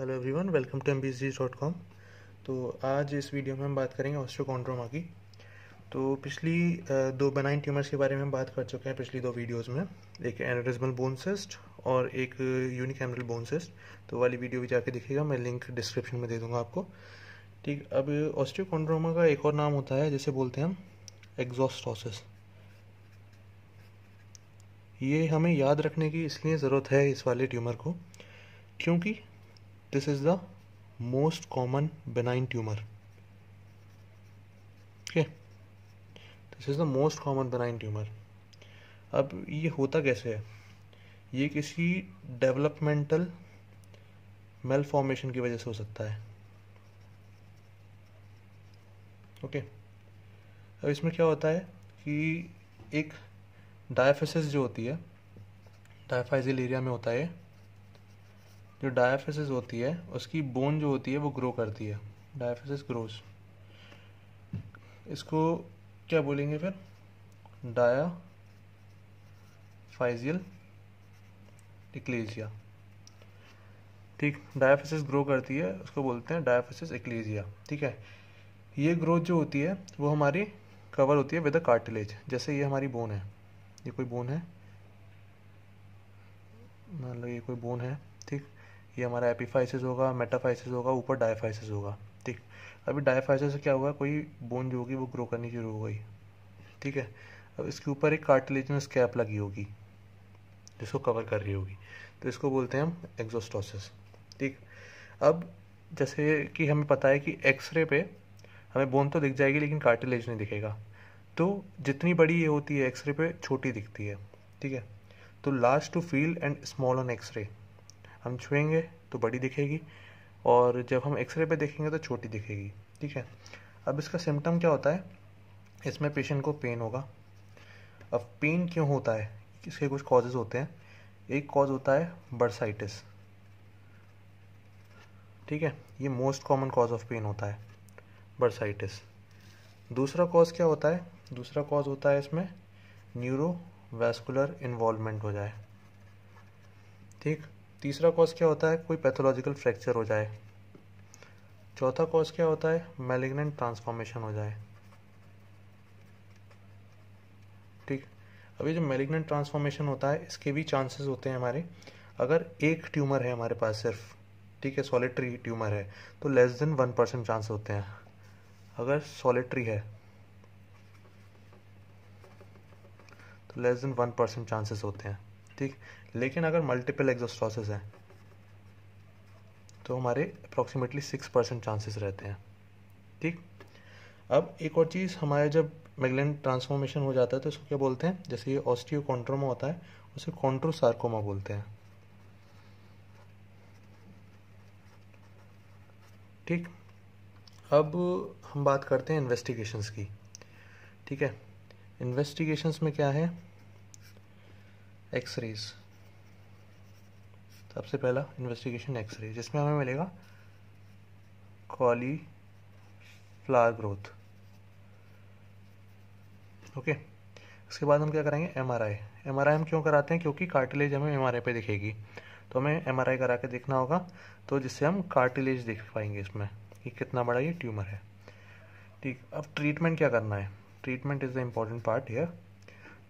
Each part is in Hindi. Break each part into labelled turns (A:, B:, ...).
A: Hello everyone welcome to M dot com तो आज इस वीडियो में हम बात करेंगे ऑस्ट्रोकॉन्ड्रोमा की तो पिछली दो बनाइन ट्यूमर्स के बारे में हम बात कर चुके हैं पिछली दो वीडियोस में एक एनरिजमल बोन सिस्ट और एक यूनिक एमरल बोन सिस्ट तो वाली वीडियो भी जाके देखिएगा मैं लिंक डिस्क्रिप्शन में दे दूंगा आपको ठीक अब ऑस्ट्रोकॉन्ड्रोमा का एक और नाम होता है जिसे बोलते हैं हम एग्जॉस्टोसिस ये हमें याद रखने की इसलिए ज़रूरत है इस वाले ट्यूमर को क्योंकि this is the most common benign tumor okay this is the most common benign tumor अब ये होता कैसे है ये किसी डेवलपमेंटल मेल फॉर्मेशन की वजह से हो सकता है ओके okay. अब इसमें क्या होता है कि एक डायफिसिस जो होती है डायफाइजिल एरिया में होता है जो डायाफिसिस होती है उसकी बोन जो होती है वो ग्रो करती है डायाफिसिस ग्रोस इसको क्या बोलेंगे फिर डाया फाइजियल इक्लेजिया ठीक डायाफिसिस ग्रो करती है उसको बोलते हैं डायाफिसिस इक्लेजिया ठीक है ये ग्रोथ जो होती है वो हमारी कवर होती है विद अ कार्टिलेज जैसे ये हमारी बोन है ये कोई बोन है मान लो ये कोई बोन है ये हमारा एपीफाइसिस होगा मेटाफाइसिस होगा ऊपर डायफाइसिस होगा ठीक अभी डायफाइसिस से क्या हुआ कोई बोन जो होगी वो ग्रो करनी शुरू हो गई ठीक है अब इसके ऊपर एक कार्टिलेजनस कैप लगी होगी जिसको कवर कर रही होगी तो इसको बोलते हैं हम एग्जोस्टोसिस ठीक अब जैसे कि हमें पता है कि एक्सरे पे हमें बोन तो दिख जाएगी लेकिन कार्टिलेज नहीं दिखेगा तो जितनी बड़ी ये होती है एक्सरे पे छोटी दिखती है ठीक है तो large to feel and small on X-ray हम छुएंगे तो बड़ी दिखेगी और जब हम एक्सरे पे देखेंगे तो छोटी दिखेगी ठीक है अब इसका सिम्टम क्या होता है इसमें पेशेंट को पेन होगा अब पेन क्यों होता है इसके कुछ कॉजेज़ होते हैं एक कॉज होता है बर्साइटिस ठीक है ये most common cause of pain होता है बर्साइटिस दूसरा कॉज क्या होता है दूसरा कॉज होता है इसमें न्यूरो वैस्कुलर इन्वॉल्वमेंट हो जाए ठीक तीसरा कॉज क्या होता है कोई पैथोलॉजिकल फ्रैक्चर हो जाए चौथा कॉज क्या होता है मेलिग्नेंट ट्रांसफॉर्मेशन हो जाए ठीक अभी जो मेलिग्नेंट ट्रांसफॉर्मेशन होता है इसके भी चांसेस होते हैं हमारे अगर एक ट्यूमर है हमारे पास सिर्फ ठीक है सॉलिटरी ट्यूमर है तो less than one percent chance होते हैं अगर सॉलिटरी है तो less than one percent chances होते हैं ठीक लेकिन अगर मल्टीपल एग्जोस्टॉसिस हैं तो हमारे अप्रॉक्सीमेटली सिक्स परसेंट चांसेस रहते हैं ठीक अब एक और चीज़ हमारे जब मैगलन ट्रांसफॉर्मेशन हो जाता है तो इसको क्या बोलते हैं जैसे ये ऑस्टियोकॉन्ट्रोमा होता है उसे कॉन्ट्रोसार्कोमा बोलते हैं ठीक अब हम बात करते हैं इन्वेस्टिगेशंस की ठीक है इन्वेस्टिगेशंस में क्या है एक्स रेज सबसे पहला इन्वेस्टिगेशन एक्स जिसमें हमें मिलेगा कॉली फ्लावर ग्रोथ ओके इसके बाद हम क्या करेंगे M R I M R I हम क्यों कराते हैं क्योंकि कार्टिलेज हमें एम आर आई पर दिखेगी तो हमें एम आर आई करा के देखना होगा तो जिससे हम कार्टिलेज देख पाएंगे इसमें कि कितना बड़ा ये ट्यूमर है ठीक अब ट्रीटमेंट क्या करना है treatment is the important part here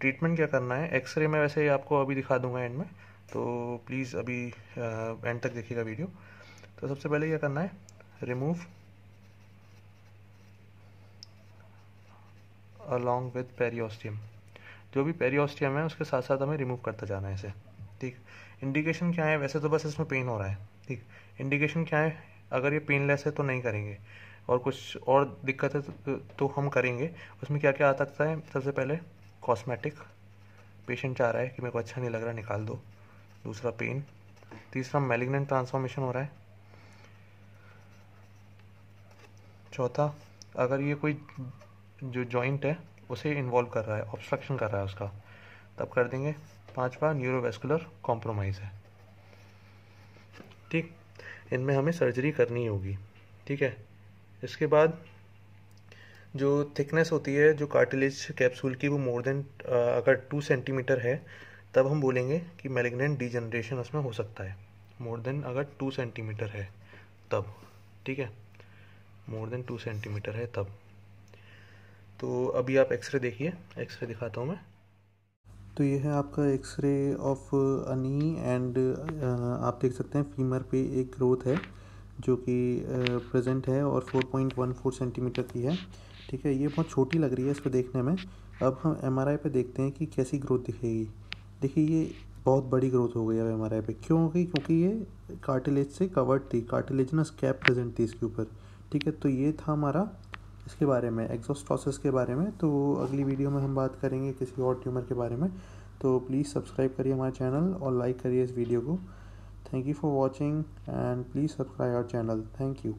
A: treatment क्या करना है एक्सरे में वैसे आपको अभी दिखा दूंगा एंड में तो प्लीज़ अभी एंड तक देखिएगा वीडियो तो सबसे पहले क्या करना है रिमूव अलॉन्ग विद पेरियोस्टियम जो भी पेरियोस्टियम है उसके साथ साथ हमें रिमूव करता जाना है इसे ठीक इंडिकेशन क्या है वैसे तो बस इसमें पेन हो रहा है ठीक इंडिकेशन क्या है अगर ये पेनलेस है तो नहीं करेंगे और कुछ और दिक्कत है तो, तो हम करेंगे उसमें क्या क्या आ सकता है सबसे पहले कॉस्मेटिक पेशेंट चाह रहा है कि मेरे को अच्छा नहीं लग रहा निकाल दो दूसरा पेन तीसरा मेलिग्नेंट ट्रांसफॉर्मेशन हो रहा है चौथा अगर ये कोई जो जॉइंट है उसे इन्वॉल्व कर रहा है ऑब्स्ट्रक्शन कर रहा है उसका तब कर देंगे पांचवा न्यूरोवेस्कुलर कॉम्प्रोमाइज़ है ठीक इनमें हमें सर्जरी करनी होगी ठीक है इसके बाद जो थिकनेस होती है जो कार्टिलेज कैप्सूल की वो मोर देन अगर टू सेंटीमीटर है तब हम बोलेंगे कि मेलेग्नेंट डीजनरेशन उसमें हो सकता है मोर देन अगर टू सेंटीमीटर है तब ठीक है मोर देन टू सेंटीमीटर है तब तो अभी आप एक्सरे देखिए एक्सरे दिखाता हूँ मैं तो ये है आपका एक्सरे ऑफ अनी एंड आप देख सकते हैं फीमर पे एक ग्रोथ है जो कि प्रेजेंट है और 4.14 सेंटीमीटर की है ठीक है ये बहुत छोटी लग रही है इसको देखने में अब हम एम पे देखते हैं कि कैसी ग्रोथ दिखेगी देखिए ये बहुत बड़ी ग्रोथ हो गई अब एम पे क्यों हो गई क्योंकि ये कार्टिलेज से कवर्ड थी कार्टिलेज ना स्कैप प्रेजेंट थी इसके ऊपर ठीक है तो ये था हमारा इसके बारे में एग्जॉस्टॉसिस के बारे में तो अगली वीडियो में हम बात करेंगे किसी और ट्यूमर के बारे में तो प्लीज़ सब्सक्राइब करिए हमारे चैनल और लाइक करिए इस वीडियो को Thank you for watching and please subscribe our channel. Thank you.